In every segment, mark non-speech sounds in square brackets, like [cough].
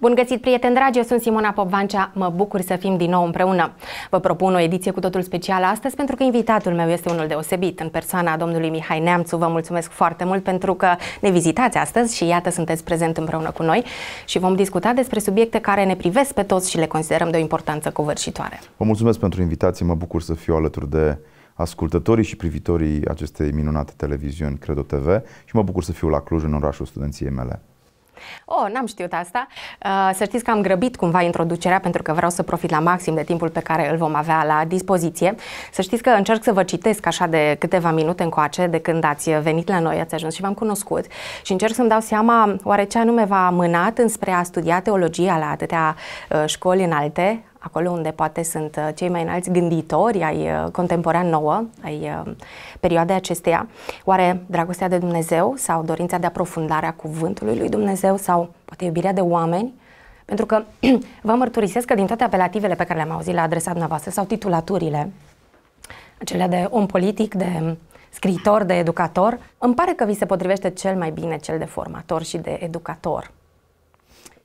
Bun găsit, prieteni dragi, eu sunt Simona Popvancea, mă bucur să fim din nou împreună. Vă propun o ediție cu totul specială astăzi pentru că invitatul meu este unul deosebit în persoana domnului Mihai Neamțu. Vă mulțumesc foarte mult pentru că ne vizitați astăzi și iată sunteți prezent împreună cu noi și vom discuta despre subiecte care ne privesc pe toți și le considerăm de o importanță covârșitoare. Vă mulțumesc pentru invitație, mă bucur să fiu alături de ascultătorii și privitorii acestei minunate televiziuni Credo TV și mă bucur să fiu la Cluj, în orașul studenției mele. Oh, n-am știut asta. Uh, să știți că am grăbit cumva introducerea pentru că vreau să profit la maxim de timpul pe care îl vom avea la dispoziție. Să știți că încerc să vă citesc așa de câteva minute încoace de când ați venit la noi, ați ajuns și v-am cunoscut și încerc să-mi dau seama oare ce anume v-a mânat înspre a studia teologia la atâtea uh, școli înalte, acolo unde poate sunt uh, cei mai înalți gânditori ai uh, contemporan nouă, ai uh, perioadei acesteia. Oare dragostea de Dumnezeu sau dorința de aprofundare a cuvântului lui Dumnezeu sau poate iubirea de oameni? Pentru că [clears throat] vă mărturisesc că din toate apelativele pe care le-am auzit la adresa dumneavoastră sau titulaturile, acelea de om politic, de scriitor, de educator, îmi pare că vi se potrivește cel mai bine cel de formator și de educator.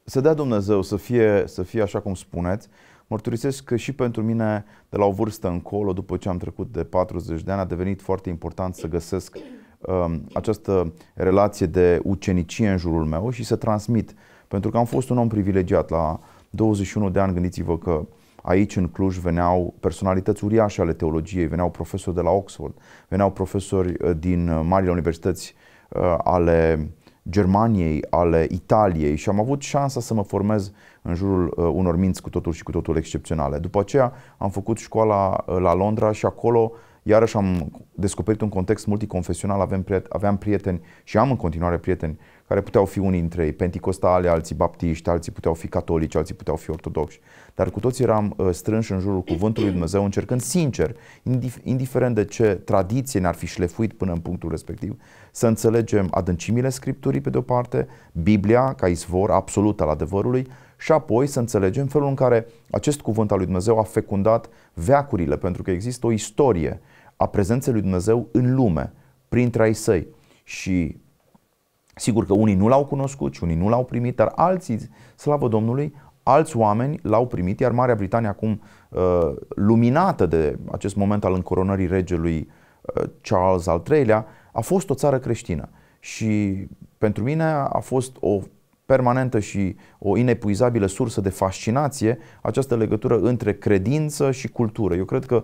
Să dea Dumnezeu să fie, să fie așa cum spuneți, Mărturisesc că și pentru mine, de la o vârstă încolo, după ce am trecut de 40 de ani, a devenit foarte important să găsesc um, această relație de ucenicie în jurul meu și să transmit. Pentru că am fost un om privilegiat. La 21 de ani, gândiți-vă că aici în Cluj veneau personalități uriașe ale teologiei, veneau profesori de la Oxford, veneau profesori uh, din uh, marile universități uh, ale Germaniei, ale Italiei și am avut șansa să mă formez în jurul uh, unor minți cu totul și cu totul excepționale. După aceea am făcut școala uh, la Londra și acolo iarăși am descoperit un context multiconfesional, priet- aveam prieteni și am în continuare prieteni care puteau fi unii dintre ei, penticostale, alții baptiști, alții puteau fi catolici, alții puteau fi ortodoxi, dar cu toți eram uh, strânși în jurul cuvântului Dumnezeu, încercând sincer, indiferent de ce tradiție ne-ar fi șlefuit până în punctul respectiv, să înțelegem adâncimile Scripturii pe de o parte, Biblia ca izvor absolut al adevărului și apoi să înțelegem felul în care acest cuvânt al lui Dumnezeu a fecundat veacurile, pentru că există o istorie a prezenței lui Dumnezeu în lume, printre ai săi. Și Sigur că unii nu l-au cunoscut și unii nu l-au primit, dar alții, slavă Domnului, alți oameni l-au primit, iar Marea Britanie acum uh, luminată de acest moment al încoronării regelui uh, Charles al III-lea, a fost o țară creștină. Și pentru mine a fost o permanentă și o inepuizabilă sursă de fascinație această legătură între credință și cultură. Eu cred că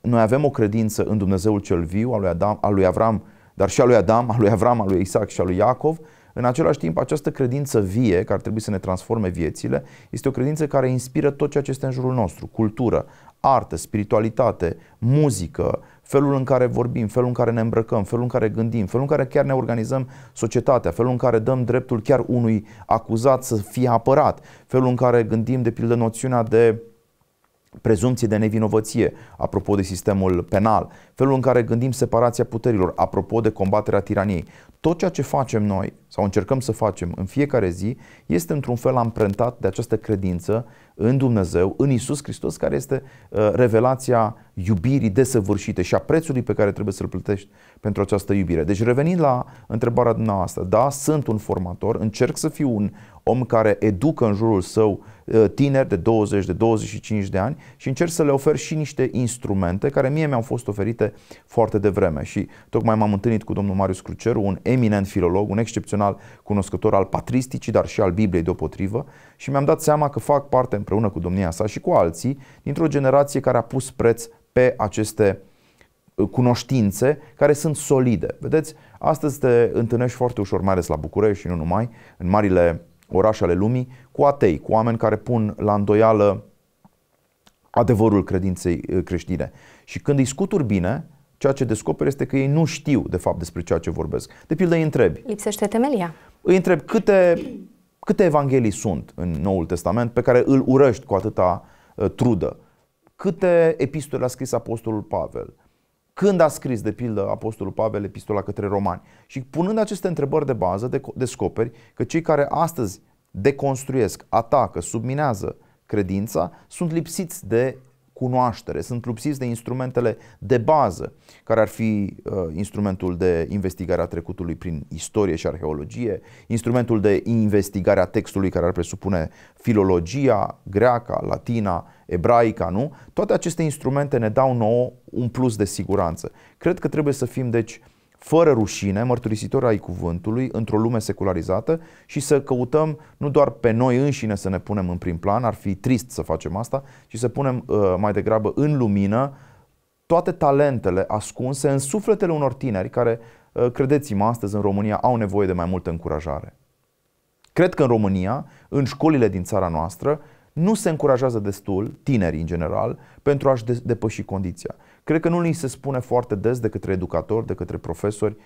noi avem o credință în Dumnezeul cel viu, al lui, Adam, al lui Avram, dar și a lui Adam, a lui Avram, a lui Isaac și a lui Iacov, în același timp, această credință vie, care ar trebui să ne transforme viețile, este o credință care inspiră tot ceea ce este în jurul nostru, cultură, artă, spiritualitate, muzică, felul în care vorbim, felul în care ne îmbrăcăm, felul în care gândim, felul în care chiar ne organizăm societatea, felul în care dăm dreptul chiar unui acuzat să fie apărat, felul în care gândim, de pildă, noțiunea de prezumție de nevinovăție, apropo de sistemul penal, felul în care gândim separația puterilor, apropo de combaterea tiraniei. Tot ceea ce facem noi sau încercăm să facem în fiecare zi este într-un fel amprentat de această credință în Dumnezeu, în Isus Hristos, care este uh, revelația iubirii desăvârșite și a prețului pe care trebuie să-l plătești pentru această iubire. Deci revenind la întrebarea dumneavoastră, da, sunt un formator, încerc să fiu un om care educă în jurul său uh, Uh, tineri de 20, de 25 de ani și încerc să le ofer și niște instrumente care mie mi-au fost oferite foarte devreme și tocmai m-am întâlnit cu domnul Marius Cruceru, un eminent filolog, un excepțional cunoscător al patristicii, dar și al Bibliei deopotrivă și mi-am dat seama că fac parte împreună cu domnia sa și cu alții dintr-o generație care a pus preț pe aceste uh, cunoștințe care sunt solide. Vedeți, astăzi te întâlnești foarte ușor, mai ales la București și nu numai, în marile orașe ale lumii cu atei, cu oameni care pun la îndoială adevărul credinței uh, creștine. Și când îi scuturi bine, ceea ce descoperi este că ei nu știu de fapt despre ceea ce vorbesc. De pildă îi întrebi. Lipsește temelia. Îi întreb câte, câte evanghelii sunt în Noul Testament pe care îl urăști cu atâta uh, trudă. Câte epistole a scris Apostolul Pavel? când a scris, de pildă, Apostolul Pavel epistola către romani. Și punând aceste întrebări de bază, descoperi că cei care astăzi deconstruiesc, atacă, subminează credința, sunt lipsiți de cunoaștere, sunt lipsiți de instrumentele de bază, care ar fi uh, instrumentul de investigare a trecutului prin istorie și arheologie, instrumentul de investigare a textului care ar presupune filologia greaca, latina, ebraica, nu? Toate aceste instrumente ne dau nouă un plus de siguranță. Cred că trebuie să fim, deci, fără rușine, mărturisitori ai cuvântului, într-o lume secularizată și să căutăm nu doar pe noi înșine să ne punem în prim plan, ar fi trist să facem asta, ci să punem uh, mai degrabă în lumină toate talentele ascunse în sufletele unor tineri care, uh, credeți-mă, astăzi în România au nevoie de mai multă încurajare. Cred că în România, în școlile din țara noastră, nu se încurajează destul, tinerii în general, pentru a-și de- depăși condiția. Cred că nu li se spune foarte des de către educatori, de către profesori,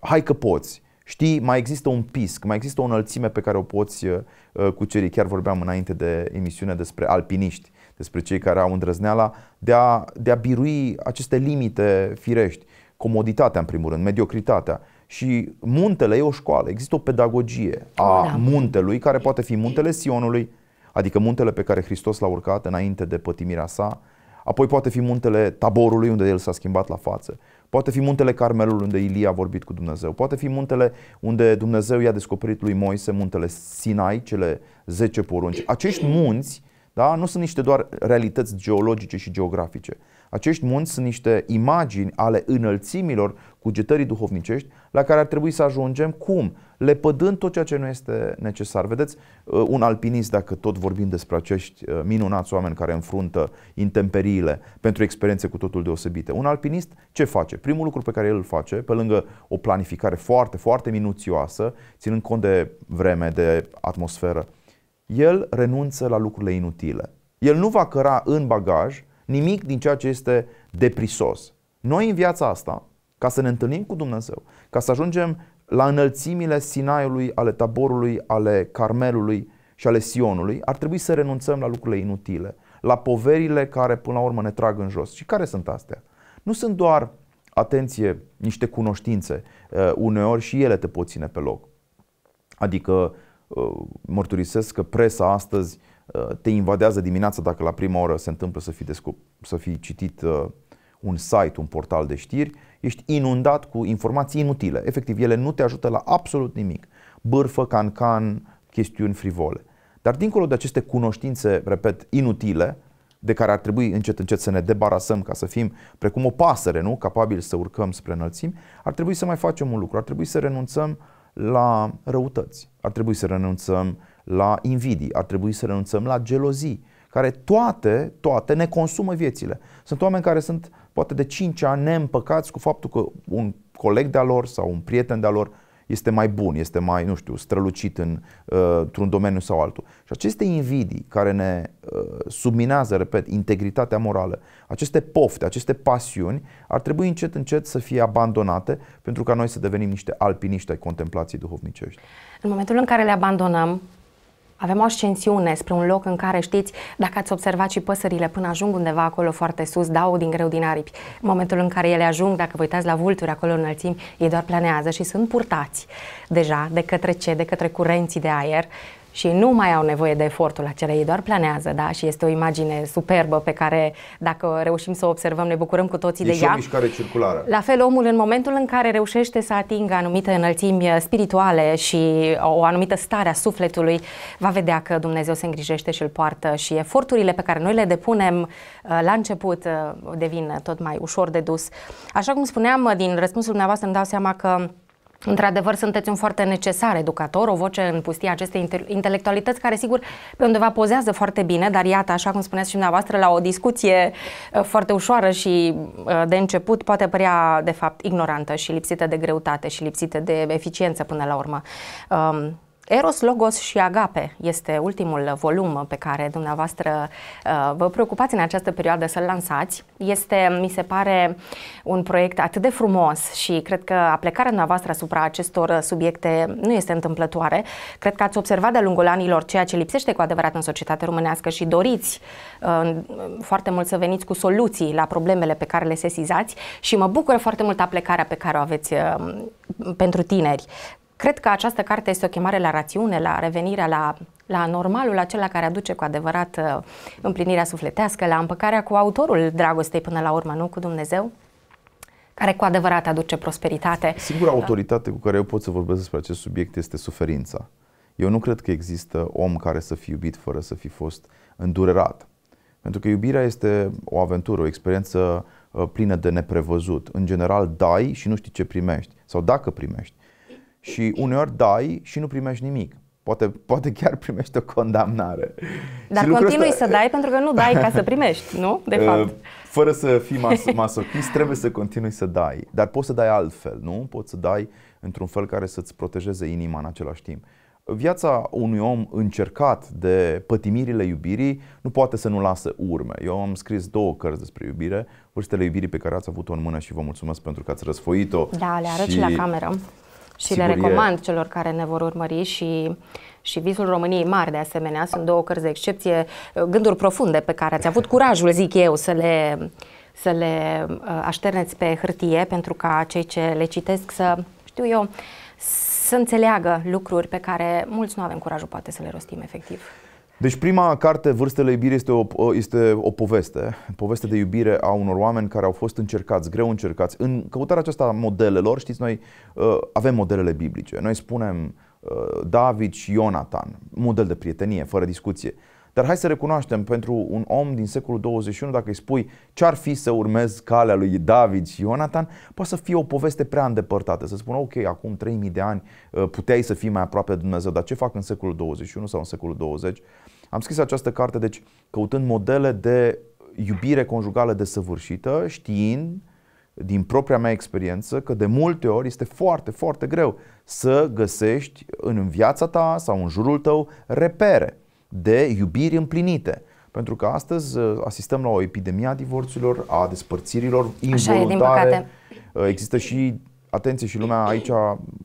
hai că poți, știi, mai există un pisc, mai există o înălțime pe care o poți uh, uh cuceri. Chiar vorbeam înainte de emisiune despre alpiniști, despre cei care au îndrăzneala de a, de a birui aceste limite firești, comoditatea în primul rând, mediocritatea. Și muntele e o școală, există o pedagogie a da. muntelui, care poate fi muntele Sionului, adică muntele pe care Hristos l-a urcat înainte de pătimirea sa, apoi poate fi muntele Taborului unde el s-a schimbat la față, poate fi muntele Carmelul unde Ilie a vorbit cu Dumnezeu, poate fi muntele unde Dumnezeu i-a descoperit lui Moise, muntele Sinai, cele 10 porunci. Acești munți da? Nu sunt niște doar realități geologice și geografice. Acești munți sunt niște imagini ale înălțimilor cugetării duhovnicești la care ar trebui să ajungem cum? Lepădând tot ceea ce nu este necesar. Vedeți, uh, un alpinist, dacă tot vorbim despre acești uh, minunați oameni care înfruntă intemperiile pentru experiențe cu totul deosebite, un alpinist ce face? Primul lucru pe care el îl face, pe lângă o planificare foarte, foarte minuțioasă, ținând cont de vreme, de atmosferă, el renunță la lucrurile inutile. El nu va căra în bagaj nimic din ceea ce este deprisos. Noi în viața asta, ca să ne întâlnim cu Dumnezeu, ca să ajungem la înălțimile Sinaiului, ale Taborului, ale Carmelului și ale Sionului, ar trebui să renunțăm la lucrurile inutile, la poverile care până la urmă ne trag în jos. Și care sunt astea? Nu sunt doar, atenție, niște cunoștințe, uh, uneori și ele te pot ține pe loc. Adică Uh, mărturisesc că presa astăzi uh, te invadează dimineața dacă la prima oră se întâmplă să fii, descup, să fii citit uh, un site, un portal de știri, ești inundat cu informații inutile. Efectiv, ele nu te ajută la absolut nimic. Bârfă, cancan, chestiuni frivole. Dar dincolo de aceste cunoștințe, repet, inutile, de care ar trebui încet încet să ne debarasăm ca să fim precum o pasăre, nu? Capabil să urcăm spre înălțimi, ar trebui să mai facem un lucru, ar trebui să renunțăm uh, la răutăți, ar trebui să renunțăm la invidii, ar trebui să renunțăm la gelozii, care toate, toate ne consumă viețile. Sunt oameni care sunt poate de 5 ani neîmpăcați cu faptul că un coleg de-a lor sau un prieten de-a lor este mai bun, este mai, nu știu, strălucit în, uh, într-un domeniu sau altul. Și aceste invidii care ne uh, subminează, repet, integritatea morală, aceste pofte, aceste pasiuni, ar trebui încet, încet să fie abandonate pentru ca noi să devenim niște alpiniști ai contemplației duhovnicești. În momentul în care le abandonăm, avem o ascensiune spre un loc în care, știți, dacă ați observat și păsările până ajung undeva acolo foarte sus, dau da, din greu din aripi. În momentul în care ele ajung, dacă vă uitați la vulturi acolo în înălțimi, ei doar planează și sunt purtați deja de către ce? De către curenții de aer și nu mai au nevoie de efortul acela, ei doar planează, da? Și este o imagine superbă pe care, dacă reușim să o observăm, ne bucurăm cu toții e de ea. o mișcare circulară. La fel, omul, în momentul în care reușește să atingă anumite înălțimi spirituale și o anumită stare a sufletului, va vedea că Dumnezeu se îngrijește și îl poartă și eforturile pe care noi le depunem uh, la început uh, devin tot mai ușor de dus. Așa cum spuneam, uh, din răspunsul dumneavoastră îmi dau seama că Într-adevăr, sunteți un foarte necesar educator, o voce în pustia acestei intelectualități care, sigur, pe undeva pozează foarte bine, dar iată, așa cum spuneați și dumneavoastră, la o discuție uh, foarte ușoară și uh, de început poate părea, de fapt, ignorantă și lipsită de greutate și lipsită de eficiență până la urmă. Um, Eros, Logos și Agape este ultimul volum pe care dumneavoastră uh, vă preocupați în această perioadă să-l lansați. Este, mi se pare, un proiect atât de frumos și cred că aplecarea dumneavoastră asupra acestor subiecte nu este întâmplătoare. Cred că ați observat de-a lungul anilor ceea ce lipsește cu adevărat în societatea românească și doriți uh, foarte mult să veniți cu soluții la problemele pe care le sesizați și mă bucură foarte mult aplecarea pe care o aveți uh, pentru tineri Cred că această carte este o chemare la rațiune, la revenirea la, la normalul acela care aduce cu adevărat uh, împlinirea sufletească, la împăcarea cu autorul dragostei până la urmă, nu cu Dumnezeu, care cu adevărat aduce prosperitate. Singura autoritate cu care eu pot să vorbesc despre acest subiect este suferința. Eu nu cred că există om care să fi iubit fără să fi fost îndurerat. Pentru că iubirea este o aventură, o experiență uh, plină de neprevăzut. În general, dai și nu știi ce primești sau dacă primești și uneori dai și nu primești nimic. Poate, poate chiar primești o condamnare. Dar continui ăsta... să dai pentru că nu dai ca să primești, nu? De [laughs] ă, fapt. Fără să fii mas- masochist, trebuie să continui să dai. Dar poți să dai altfel, nu? Poți să dai într-un fel care să-ți protejeze inima în același timp. Viața unui om încercat de pătimirile iubirii nu poate să nu lasă urme. Eu am scris două cărți despre iubire, vârstele iubirii pe care ați avut-o în mână și vă mulțumesc pentru că ați răsfoit-o. Da, le arăt și, și la cameră. Și Sigur, le recomand e... celor care ne vor urmări și și Visul României Mari, de asemenea, sunt două cărți de excepție, gânduri profunde pe care ați avut curajul, zic eu, să le, să le uh, așterneți pe hârtie pentru ca cei ce le citesc să, știu eu, să înțeleagă lucruri pe care mulți nu avem curajul poate să le rostim efectiv. Deci prima carte, Vârstele iubirii, este o, este o poveste. Poveste de iubire a unor oameni care au fost încercați, greu încercați. În căutarea aceasta modelelor, știți, noi uh, avem modelele biblice. Noi spunem uh, David și Ionatan, model de prietenie, fără discuție. Dar hai să recunoaștem, pentru un om din secolul 21, dacă îi spui ce-ar fi să urmezi calea lui David și Ionatan, poate să fie o poveste prea îndepărtată. Să spună, ok, acum 3000 de ani uh, puteai să fii mai aproape de Dumnezeu, dar ce fac în secolul 21 sau în secolul 20? Am scris această carte, deci căutând modele de iubire conjugală desăvârșită, știind din propria mea experiență că de multe ori este foarte, foarte greu să găsești în viața ta sau în jurul tău repere de iubiri împlinite. Pentru că astăzi uh, asistăm la o epidemie a divorțurilor, a despărțirilor involuntare. Așa e, din păcate. Uh, există și, atenție, și lumea aici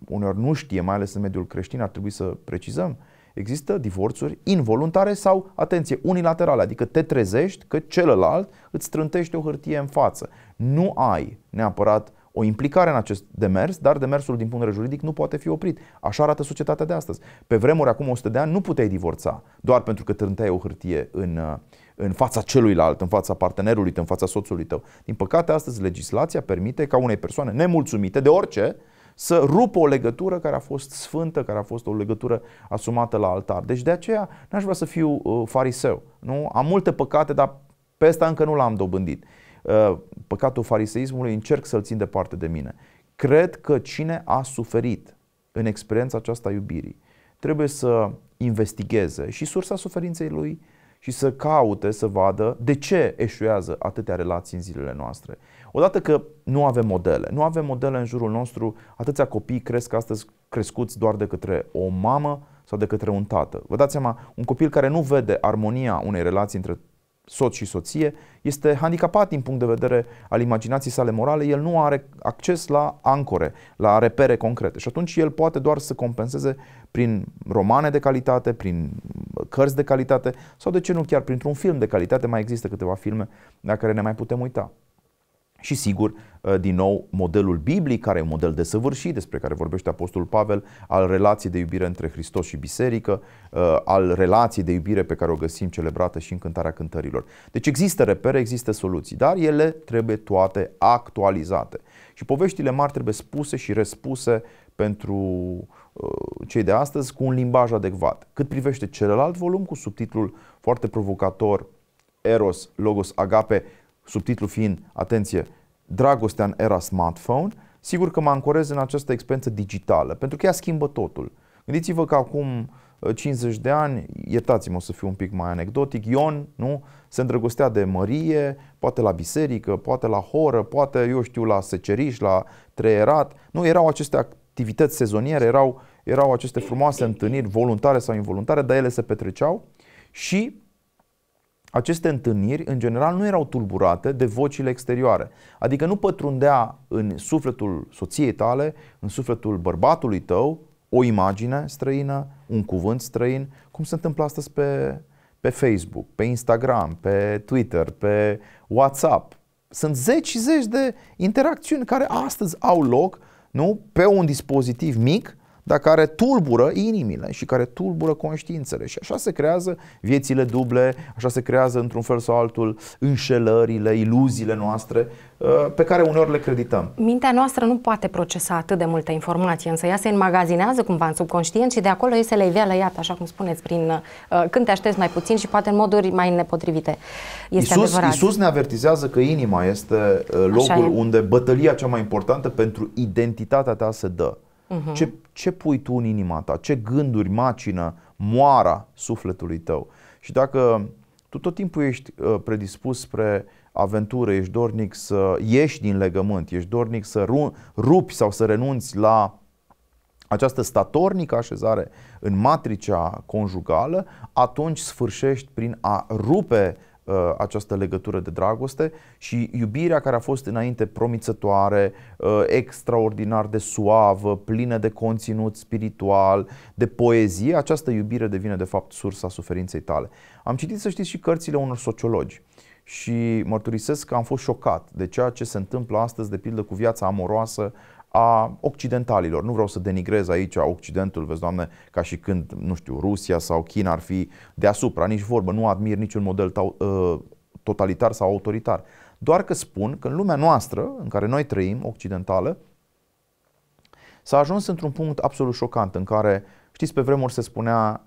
uneori nu știe, mai ales în mediul creștin, ar trebui să precizăm. Există divorțuri involuntare sau, atenție, unilaterale, adică te trezești că celălalt îți strântește o hârtie în față. Nu ai neapărat o implicare în acest demers, dar demersul din punct de vedere juridic nu poate fi oprit. Așa arată societatea de astăzi. Pe vremuri, acum 100 de ani, nu puteai divorța doar pentru că trânteai o hârtie în, uh, în fața celuilalt, în fața partenerului tău, în fața soțului tău. Din păcate, astăzi legislația permite ca unei persoane nemulțumite de orice să rupă o legătură care a fost sfântă, care a fost o legătură asumată la altar. Deci de aceea n-aș vrea să fiu uh, fariseu. Nu? Am multe păcate, dar pe ăsta încă nu l-am dobândit. Uh, păcatul fariseismului încerc să-l țin departe de mine. Cred că cine a suferit în experiența aceasta a iubirii trebuie să investigheze și sursa suferinței lui și să caute să vadă de ce eșuează atâtea relații în zilele noastre. Odată că nu avem modele, nu avem modele în jurul nostru, atâția copii cresc astăzi crescuți doar de către o mamă sau de către un tată. Vă dați seama, un copil care nu vede armonia unei relații între soț și soție, este handicapat din punct de vedere al imaginației sale morale, el nu are acces la ancore, la repere concrete și atunci el poate doar să compenseze prin romane de calitate, prin cărți de calitate sau de ce nu chiar printr-un film de calitate, mai există câteva filme la care ne mai putem uita. Și sigur, uh, din nou, modelul biblic, care e un model de săvârșit, despre care vorbește Apostolul Pavel, al relației de iubire între Hristos și biserică, uh, al relației de iubire pe care o găsim celebrată și în cântarea cântărilor. Deci există repere, există soluții, dar ele trebuie toate actualizate. Și poveștile mari trebuie spuse și respuse pentru uh, cei de astăzi cu un limbaj adecvat. Cât privește celălalt volum, cu subtitlul foarte provocator Eros, Logos, Agape, subtitlu fiind, atenție, Dragostea în era smartphone, sigur că mă ancorez în această experiență digitală, pentru că ea schimbă totul. Gândiți-vă că acum 50 uh, de ani, iertați-mă o să fiu un pic mai anecdotic, Ion nu? se îndrăgostea de Mărie, poate la biserică, poate la horă, poate, eu știu, la seceriș, la treierat. Nu, erau aceste activități sezoniere, erau, erau aceste frumoase întâlniri voluntare sau involuntare, dar ele se petreceau și aceste întâlniri, în general, nu erau tulburate de vocile exterioare. Adică nu pătrundea în sufletul soției tale, în sufletul bărbatului tău, o imagine străină, un cuvânt străin, cum se întâmplă astăzi pe, pe Facebook, pe Instagram, pe Twitter, pe WhatsApp. Sunt zeci și zeci de interacțiuni care astăzi au loc nu? pe un dispozitiv mic dar care tulbură inimile și care tulbură conștiințele. Și așa se creează viețile duble, așa se creează într-un fel sau altul înșelările, iluziile noastre uh, pe care uneori le credităm. Mintea noastră nu poate procesa atât de multă informație, însă ea se înmagazinează cumva în subconștient și de acolo iese la iveală, iată, așa cum spuneți, prin uh, când te aștepți mai puțin și poate în moduri mai nepotrivite. Este Iisus, adevărat. Iisus ne avertizează că inima este uh, locul unde bătălia cea mai importantă pentru identitatea ta se dă. Uh-huh. Ce, ce pui tu în inima ta? Ce gânduri macină moara sufletului tău? Și dacă tu tot timpul ești uh, predispus spre aventură, ești dornic să ieși din legământ, ești dornic să ru- rupi sau să renunți la această statornică așezare în matricea conjugală, atunci sfârșești prin a rupe Uh, această legătură de dragoste și iubirea care a fost înainte promițătoare, uh, extraordinar de suavă, plină de conținut spiritual, de poezie, această iubire devine de fapt sursa suferinței tale. Am citit, să știți, și cărțile unor sociologi și mărturisesc că am fost șocat de ceea ce se întâmplă astăzi, de pildă, cu viața amoroasă a occidentalilor. Nu vreau să denigrez aici Occidentul, vezi, Doamne, ca și când, nu știu, Rusia sau China ar fi deasupra, nici vorbă, nu admir niciun model tau, ă, totalitar sau autoritar. Doar că spun că în lumea noastră, în care noi trăim, occidentală, s-a ajuns într-un punct absolut șocant în care, știți, pe vremuri se spunea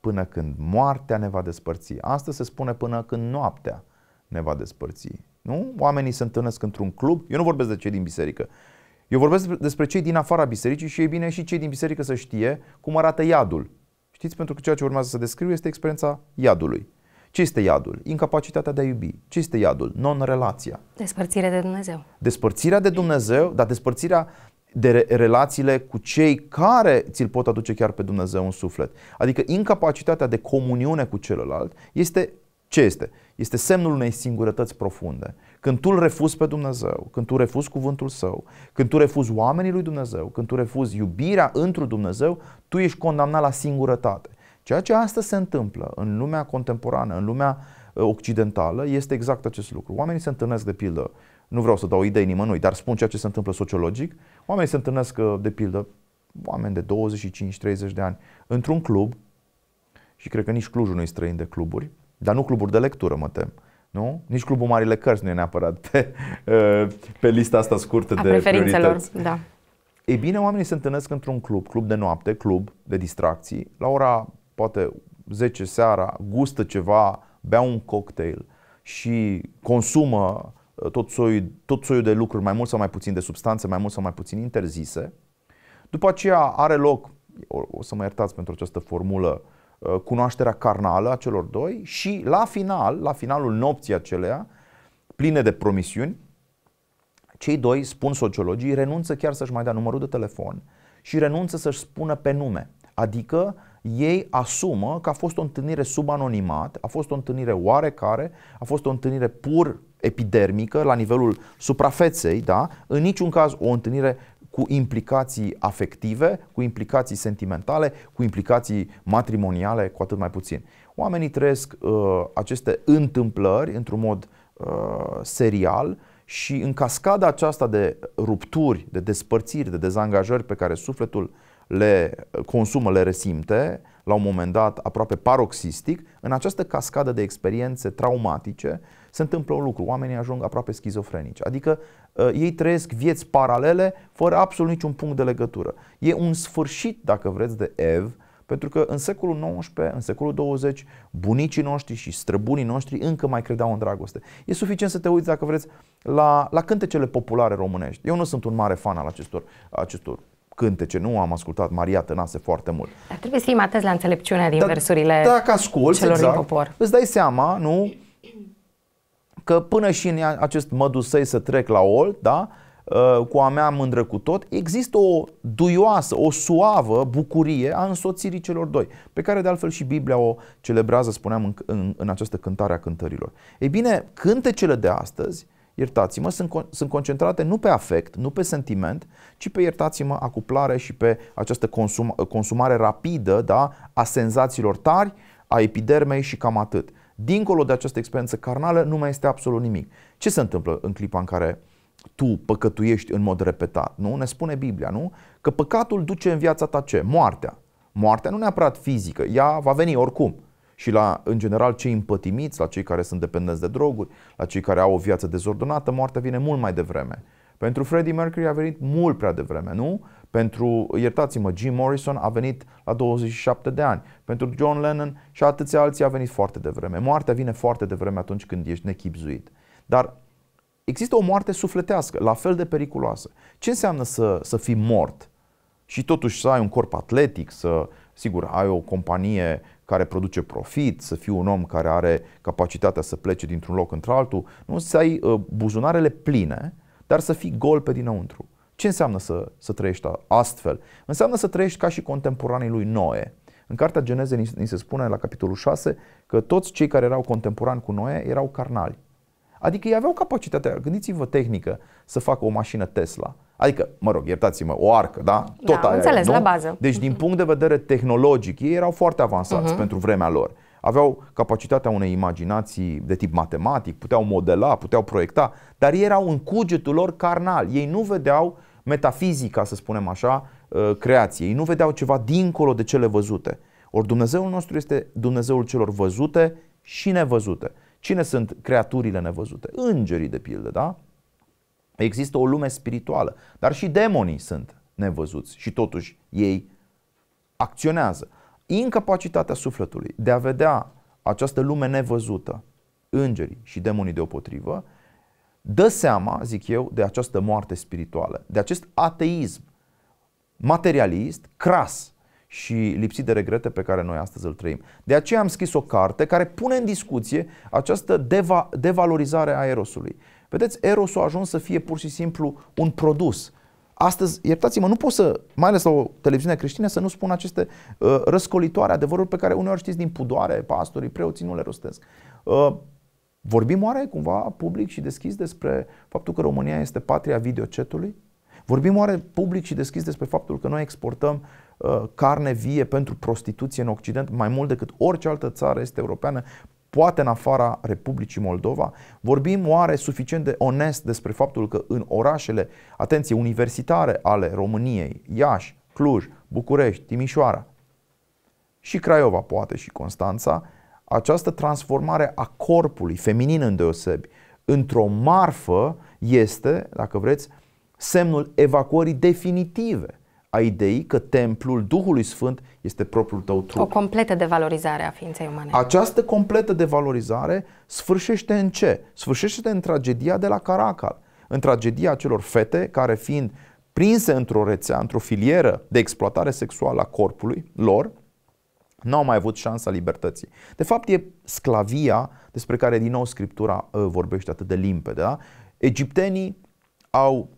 până când moartea ne va despărți. Astăzi se spune până când noaptea ne va despărți. Nu? Oamenii se întâlnesc într-un club, eu nu vorbesc de cei din biserică, eu vorbesc despre cei din afara bisericii și e bine și cei din biserică să știe cum arată iadul. Știți, pentru că ceea ce urmează să descriu este experiența iadului. Ce este iadul? Incapacitatea de a iubi. Ce este iadul? Non-relația. Despărțirea de Dumnezeu. Despărțirea de Dumnezeu, dar despărțirea de re- relațiile cu cei care ți-l pot aduce chiar pe Dumnezeu în suflet. Adică incapacitatea de comuniune cu celălalt este ce este? Este semnul unei singurătăți profunde. Când tu îl refuzi pe Dumnezeu, când tu refuzi cuvântul său, când tu refuzi oamenii lui Dumnezeu, când tu refuzi iubirea întru Dumnezeu, tu ești condamnat la singurătate. Ceea ce astăzi se întâmplă în lumea contemporană, în lumea uh, occidentală, este exact acest lucru. Oamenii se întâlnesc, de pildă, nu vreau să dau idei nimănui, dar spun ceea ce se întâmplă sociologic, oamenii se întâlnesc, uh, de pildă, oameni de 25-30 de ani, într-un club, și cred că nici Clujul nu-i străin de cluburi, dar nu cluburi de lectură, mă tem, nu? Nici Clubul Marile Cărți nu e neapărat pe, [laughs] eh, pe lista asta scurtă A de priorități. da. Ei bine, oamenii se întâlnesc într-un club, club de noapte, club de distracții, la ora poate 10 seara, gustă ceva, bea un cocktail și consumă eh, tot soiul, tot soiul de lucruri, mai mult sau mai puțin de substanțe, mai mult sau mai puțin interzise. După aceea are loc, o, o să mă iertați pentru această formulă Uh, cunoașterea carnală a celor doi și la final, la finalul nopții acelea, pline de promisiuni, cei doi, spun sociologii, renunță chiar să-și mai dea numărul de telefon și renunță să-și spună pe nume. Adică ei asumă că a fost o întâlnire sub anonimat, a fost o întâlnire oarecare, a fost o întâlnire pur epidermică, la nivelul suprafeței, da? în niciun caz o întâlnire cu implicații afective, cu implicații sentimentale, cu implicații matrimoniale, cu atât mai puțin. Oamenii trăiesc uh, aceste întâmplări într-un mod uh, serial și în cascada aceasta de rupturi, de despărțiri, de dezangajări pe care sufletul le consumă, le resimte, la un moment dat aproape paroxistic, în această cascadă de experiențe traumatice, uh, se întâmplă un lucru, oamenii ajung aproape schizofrenici, adică uh, ei trăiesc vieți paralele fără absolut niciun punct de legătură. E un sfârșit, dacă vreți, de Ev, pentru că în secolul XIX, în secolul 20, bunicii noștri și străbunii noștri încă mai credeau în dragoste. E suficient să te uiți, dacă vreți, la, la cântecele populare românești. Eu nu sunt un mare fan al acestor, acestor cântece, nu am ascultat Maria Tănase foarte mult. Dar trebuie să fim atenți la înțelepciunea din da, versurile dacă asculti, celor exact, din popor. Îți dai seama, nu? că până și în acest mădusei să trec la olt, da? Uh, cu a mea mândră cu tot, există o duioasă, o suavă bucurie a însoțirii celor doi, pe care de altfel și Biblia o celebrează, spuneam, în, în, în această cântare a cântărilor. Ei bine, cântecele de astăzi, iertați-mă, sunt, sunt concentrate nu pe afect, nu pe sentiment, ci pe iertați-mă, acuplare și pe această consum, consumare rapidă da, a senzațiilor tari, a epidermei și cam atât. Dincolo de această experiență carnală nu mai este absolut nimic. Ce se întâmplă în clipa în care tu păcătuiești în mod repetat? Nu? Ne spune Biblia, nu? Că păcatul duce în viața ta ce? Moartea. Moartea nu neapărat fizică, ea va veni oricum. Și la, în general, cei împătimiți, la cei care sunt dependenți de droguri, la cei care au o viață dezordonată, moartea vine mult mai devreme. Pentru Freddie Mercury a venit mult prea devreme, nu? Pentru, iertați-mă, Jim Morrison a venit la 27 de ani. Pentru John Lennon și atâția alții a venit foarte devreme. Moartea vine foarte devreme atunci când ești nechipzuit. Dar există o moarte sufletească, la fel de periculoasă. Ce înseamnă să, să fii mort și totuși să ai un corp atletic, să, sigur, ai o companie care produce profit, să fii un om care are capacitatea să plece dintr-un loc într-altul, nu să ai uh, buzunarele pline, dar să fii gol pe dinăuntru. Ce înseamnă să, să trăiești astfel? Înseamnă să trăiești ca și contemporanii lui Noe. În cartea Geneze ni se spune la capitolul 6 că toți cei care erau contemporani cu Noe erau carnali. Adică ei aveau capacitatea, gândiți-vă tehnică, să facă o mașină Tesla. Adică, mă rog, iertați-mă, o arcă, da? da Tot da, aia, înțeles, nu? la bază. Deci, din mm-hmm. punct de vedere tehnologic, ei erau foarte avansați uh-huh. pentru vremea lor aveau capacitatea unei imaginații de tip matematic, puteau modela, puteau proiecta, dar ei erau în cugetul lor carnal. Ei nu vedeau metafizica, să spunem așa, uh, creației. Ei nu vedeau ceva dincolo de cele văzute. Ori Dumnezeul nostru este Dumnezeul celor văzute și nevăzute. Cine sunt creaturile nevăzute? Îngerii, de pildă, da? Există o lume spirituală, dar și demonii sunt nevăzuți și totuși ei acționează incapacitatea sufletului de a vedea această lume nevăzută, îngerii și demonii deopotrivă, dă seama, zic eu, de această moarte spirituală, de acest ateism materialist, cras și lipsit de regrete pe care noi astăzi îl trăim. De aceea am scris o carte care pune în discuție această deva- devalorizare a erosului. Vedeți, erosul a ajuns să fie pur și simplu un produs Astăzi, iertați-mă, nu pot să, mai ales la o televiziune creștină, să nu spun aceste uh, răscolitoare adevăruri pe care uneori știți din pudoare, pastorii, preoții nu le rostesc. Uh, vorbim oare cumva public și deschis despre faptul că România este patria videocetului? Vorbim oare public și deschis despre faptul că noi exportăm uh, carne vie pentru prostituție în Occident mai mult decât orice altă țară este europeană poate în afara Republicii Moldova? Vorbim oare suficient de onest despre faptul că în orașele, atenție, universitare ale României, Iași, Cluj, București, Timișoara și Craiova poate și Constanța, această transformare a corpului feminin în deosebi, într-o marfă este, dacă vreți, semnul evacuării definitive a ideii că templul Duhului Sfânt este propriul tău trup. O completă devalorizare a ființei umane. Această completă devalorizare sfârșește în ce? Sfârșește în tragedia de la Caracal, în tragedia acelor fete care fiind prinse într-o rețea, într-o filieră de exploatare sexuală a corpului lor, nu au mai avut șansa libertății. De fapt, e sclavia despre care din nou Scriptura uh, vorbește atât de limpede. Da? Egiptenii au,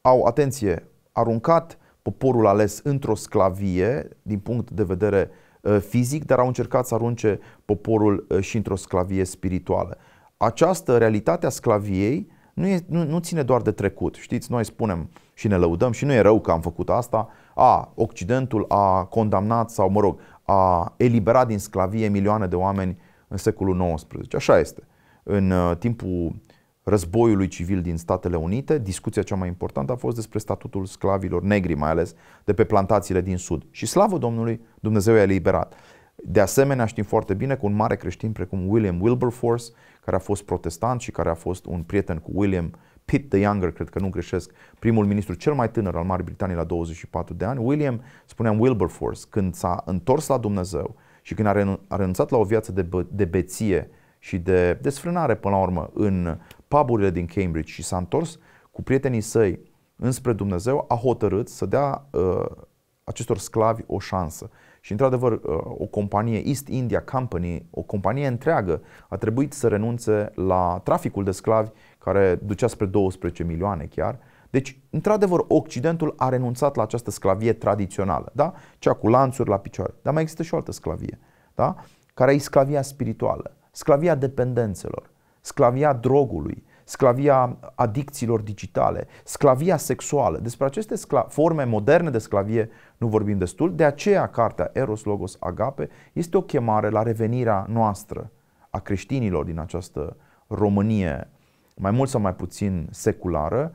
au, atenție, aruncat poporul ales într-o sclavie din punct de vedere uh, fizic, dar au încercat să arunce poporul uh, și într-o sclavie spirituală. Această realitate a sclaviei nu, e, nu, nu ține doar de trecut. Știți, noi spunem și ne lăudăm și nu e rău că am făcut asta. A, Occidentul a condamnat sau, mă rog, a eliberat din sclavie milioane de oameni în secolul XIX. Așa este. În uh, timpul războiului civil din Statele Unite, discuția cea mai importantă a fost despre statutul sclavilor negri, mai ales de pe plantațiile din Sud. Și slavă Domnului, Dumnezeu i-a eliberat. De asemenea, știm foarte bine că un mare creștin precum William Wilberforce, care a fost protestant și care a fost un prieten cu William Pitt the Younger, cred că nu greșesc, primul ministru cel mai tânăr al Marii Britanii la 24 de ani, William, spuneam Wilberforce, când s-a întors la Dumnezeu și când a renunțat la o viață de, be- de beție și de desfrânare până la urmă în puburile din Cambridge și s-a întors cu prietenii săi înspre Dumnezeu, a hotărât să dea uh, acestor sclavi o șansă. Și într-adevăr, uh, o companie, East India Company, o companie întreagă, a trebuit să renunțe la traficul de sclavi care ducea spre 12 milioane chiar. Deci, într-adevăr, Occidentul a renunțat la această sclavie tradițională, da? cea cu lanțuri la picioare. Dar mai există și o altă sclavie, da? care e sclavia spirituală, sclavia dependențelor sclavia drogului, sclavia adicțiilor digitale, sclavia sexuală. Despre aceste forme moderne de sclavie nu vorbim destul, de aceea cartea Eros Logos Agape este o chemare la revenirea noastră a creștinilor din această Românie, mai mult sau mai puțin seculară,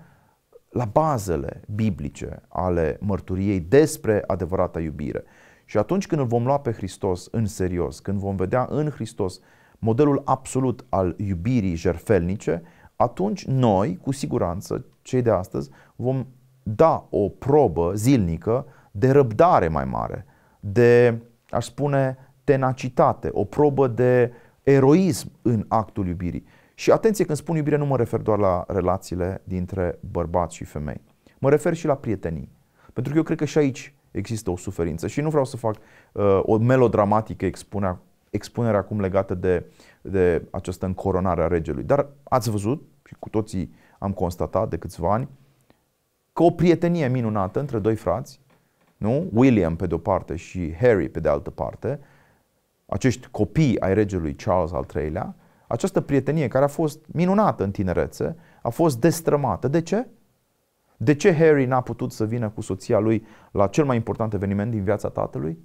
la bazele biblice ale mărturiei despre adevărata iubire. Și atunci când îl vom lua pe Hristos în serios, când vom vedea în Hristos modelul absolut al iubirii jerfelnice, atunci noi, cu siguranță, cei de astăzi, vom da o probă zilnică de răbdare mai mare, de, aș spune, tenacitate, o probă de eroism în actul iubirii. Și atenție, când spun iubire, nu mă refer doar la relațiile dintre bărbați și femei. Mă refer și la prietenii. Pentru că eu cred că și aici există o suferință și nu vreau să fac uh, o melodramatică expunere expunerea acum legată de, de această încoronare a regelui. Dar ați văzut, și cu toții am constatat de câțiva ani, că o prietenie minunată între doi frați, nu? William pe de-o parte și Harry pe de altă parte, acești copii ai regelui Charles al III-lea, această prietenie care a fost minunată în tinerețe, a fost destrămată. De ce? De ce Harry n-a putut să vină cu soția lui la cel mai important eveniment din viața tatălui?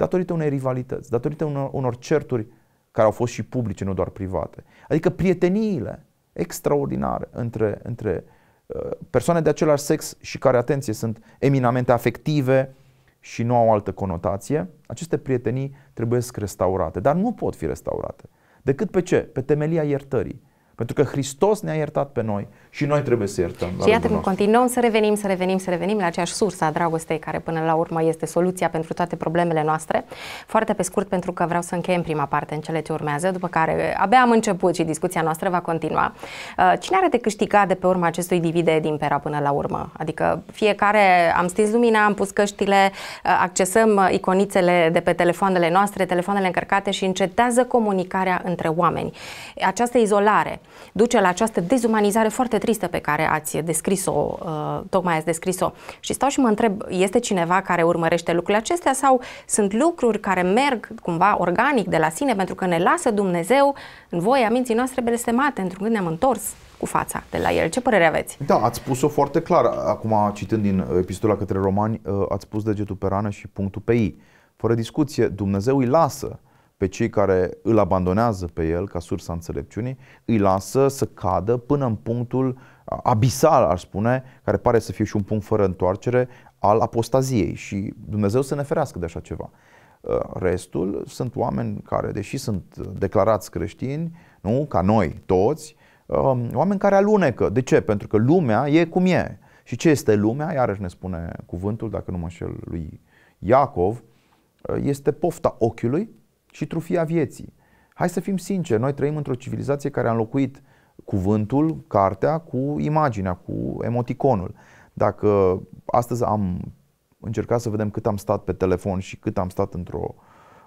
datorită unei rivalități, datorită unor, unor certuri care au fost și publice, nu doar private. Adică prieteniile extraordinare între, între uh, persoane de același sex și care, atenție, sunt eminamente afective și nu au altă conotație, aceste prietenii trebuie să restaurate, dar nu pot fi restaurate. Decât pe ce? Pe temelia iertării. Pentru că Hristos ne-a iertat pe noi și noi trebuie să iertăm. Și iată cum continuăm să revenim, să revenim, să revenim la aceeași sursă a dragostei care până la urmă este soluția pentru toate problemele noastre. Foarte pe scurt pentru că vreau să încheiem prima parte în cele ce urmează, după care abia am început și discuția noastră va continua. Uh, cine are de câștigat de pe urma acestui divide din pera până la urmă? Adică fiecare am stins lumina, am pus căștile, uh, accesăm uh, iconițele de pe telefoanele noastre, telefoanele încărcate și încetează comunicarea între oameni. Această izolare duce la această dezumanizare foarte tristă pe care ați descris-o, uh, tocmai ați descris-o. Și stau și mă întreb, este cineva care urmărește lucrurile acestea sau sunt lucruri care merg cumva organic de la sine pentru că ne lasă Dumnezeu în voia minții noastre belestemate pentru că ne-am întors cu fața de la el. Ce părere aveți? Da, ați spus-o foarte clar. Acum, citând din epistola către romani, uh, ați spus degetul pe rană și punctul pe i. Fără discuție, Dumnezeu îi lasă pe cei care îl abandonează pe el ca sursa înțelepciunii, îi lasă să cadă până în punctul abisal, aș spune, care pare să fie și un punct fără întoarcere, al apostaziei și Dumnezeu să ne ferească de așa ceva. Uh, restul sunt oameni care, deși sunt declarați creștini, nu, ca noi toți, um, oameni care alunecă. De ce? Pentru că lumea e cum e. Și ce este lumea? Iarăși ne spune cuvântul, dacă nu mă înșel, lui Iacov, uh, este pofta ochiului și trufia vieții. Hai să fim sinceri, noi trăim într-o civilizație care a înlocuit cuvântul, cartea, cu imaginea, cu emoticonul. Dacă astăzi am încercat să vedem cât am stat pe telefon și cât am stat într-o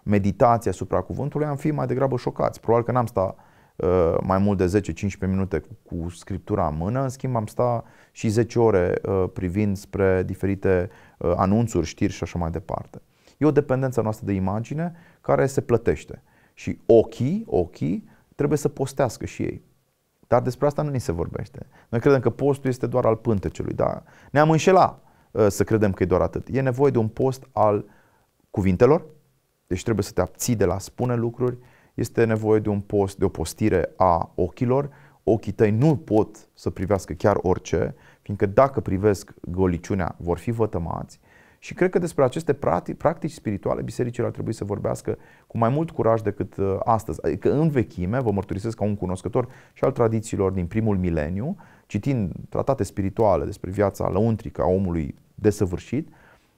meditație asupra cuvântului, am fi mai degrabă șocați. Probabil că n-am stat uh, mai mult de 10-15 minute cu scriptura în mână, în schimb am stat și 10 ore uh, privind spre diferite uh, anunțuri, știri și așa mai departe. E o dependență noastră de imagine, care se plătește. Și ochii, ochii trebuie să postească și ei. Dar despre asta nu ni se vorbește. Noi credem că postul este doar al pântecelui, dar ne-am înșelat uh, să credem că e doar atât. E nevoie de un post al cuvintelor, deci trebuie să te abții de la spune lucruri, este nevoie de un post, de o postire a ochilor, ochii tăi nu pot să privească chiar orice, fiindcă dacă privesc goliciunea vor fi vătămați și cred că despre aceste practici spirituale bisericile ar trebui să vorbească cu mai mult curaj decât uh, astăzi. Adică în vechime, vă mărturisesc ca un cunoscător și al tradițiilor din primul mileniu, citind tratate spirituale despre viața lăuntrică a omului desăvârșit,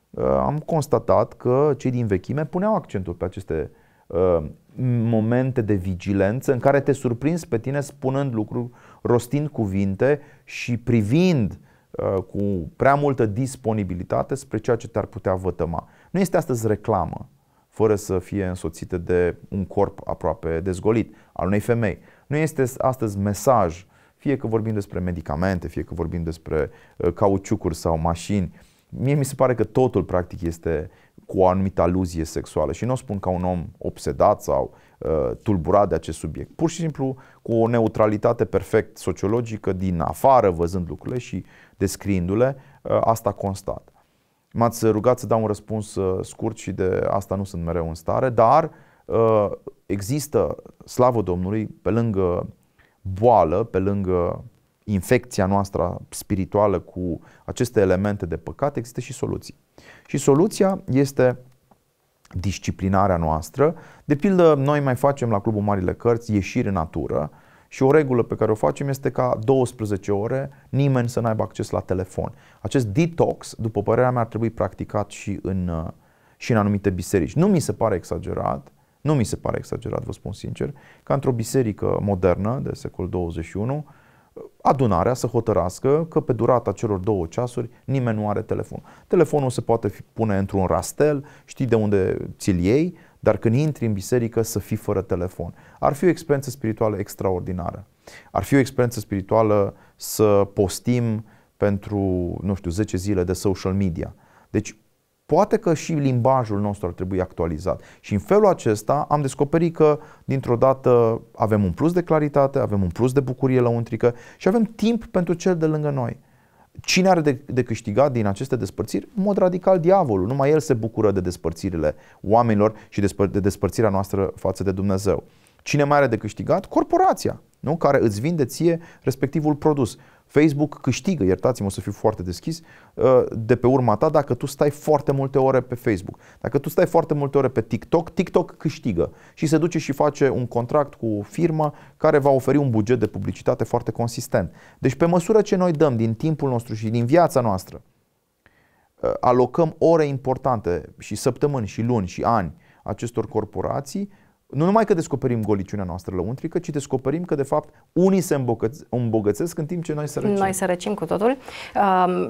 uh, am constatat că cei din vechime puneau accentul pe aceste uh, momente de vigilență în care te surprinzi pe tine spunând lucruri, rostind cuvinte și privind Uh, cu prea multă disponibilitate spre ceea ce te-ar putea vătăma. Nu este astăzi reclamă fără să fie însoțită de un corp aproape dezgolit al unei femei. Nu este astăzi mesaj, fie că vorbim despre medicamente, fie că vorbim despre uh, cauciucuri sau mașini. Mie mi se pare că totul practic este cu o anumită aluzie sexuală și nu o spun ca un om obsedat sau uh, tulburat de acest subiect. Pur și simplu cu o neutralitate perfect sociologică din afară văzând lucrurile și uh, descriindu-le, uh, asta constat. M-ați rugat să dau un răspuns uh, scurt și de asta nu sunt mereu în stare, dar uh, există, slavă Domnului, pe lângă boală, pe lângă infecția noastră spirituală cu aceste elemente de păcat, există și soluții. Și soluția este disciplinarea noastră. De pildă, noi mai facem la Clubul Marile Cărți ieșiri în natură, și o regulă pe care o facem este ca 12 ore nimeni să n-aibă acces la telefon. Acest detox, după părerea mea, ar trebui practicat și în, uh, și în anumite biserici. Nu mi se pare exagerat, nu mi se pare exagerat, vă spun sincer, ca într-o biserică modernă de secolul 21, adunarea să hotărască că pe durata celor două ceasuri nimeni nu are telefon. Telefonul se poate fi pune într-un rastel, știi de unde ți-l iei, dar când intri în biserică să fii fără telefon. Ar fi o experiență spirituală extraordinară. Ar fi o experiență spirituală să postim pentru, nu știu, 10 zile de social media. Deci, poate că și limbajul nostru ar trebui actualizat. Și în felul acesta am descoperit că, dintr-o dată, avem un plus de claritate, avem un plus de bucurie la untrică și avem timp pentru cel de lângă noi. Cine are de, de câștigat din aceste despărțiri? În mod radical, diavolul. Numai el se bucură de despărțirile oamenilor și de, de despărțirea noastră față de Dumnezeu. Cine mai are de câștigat? Corporația, nu? care îți vinde ție respectivul produs. Facebook câștigă, iertați-mă să fiu foarte deschis, uh, de pe urma ta dacă tu stai foarte multe ore pe Facebook. Dacă tu stai foarte multe ore pe TikTok, TikTok câștigă și se duce și face un contract cu o firmă care va oferi un buget de publicitate foarte consistent. Deci pe măsură ce noi dăm din timpul nostru și din viața noastră, uh, alocăm ore importante și săptămâni și luni și ani acestor corporații, nu numai că descoperim goliciunea noastră lăuntrică, ci descoperim că, de fapt, unii se îmbogățesc în timp ce noi sărăcim. Noi sărăcim cu totul. Uh,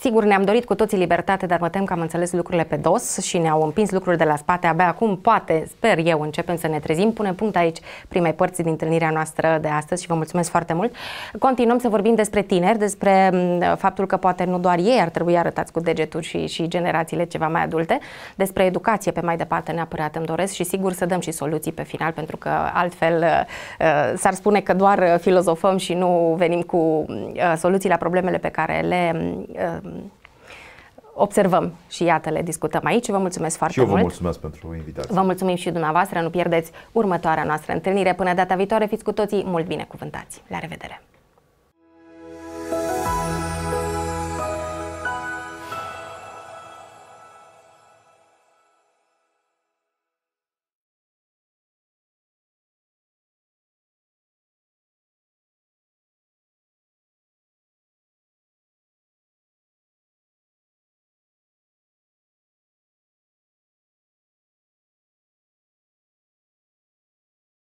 sigur, ne-am dorit cu toții libertate, dar mă tem că am înțeles lucrurile pe dos și ne-au împins lucruri de la spate. Abia acum, poate, sper eu, începem să ne trezim. Punem punct aici primei părți din întâlnirea noastră de astăzi și vă mulțumesc foarte mult. Continuăm să vorbim despre tineri, despre faptul că poate nu doar ei ar trebui arătați cu degetul și, și generațiile ceva mai adulte, despre educație pe mai departe neapărat îmi doresc și sigur să dăm și soluții soluții pe final, pentru că altfel uh, uh, s-ar spune că doar uh, filozofăm și nu venim cu soluții la problemele pe care le observăm și iată le discutăm aici. Vă mulțumesc foarte mult. Și eu vă mult. mulțumesc pentru invitație. Vă mulțumim și dumneavoastră. Nu pierdeți următoarea noastră întâlnire. Până data viitoare fiți cu toții mult binecuvântați. La revedere!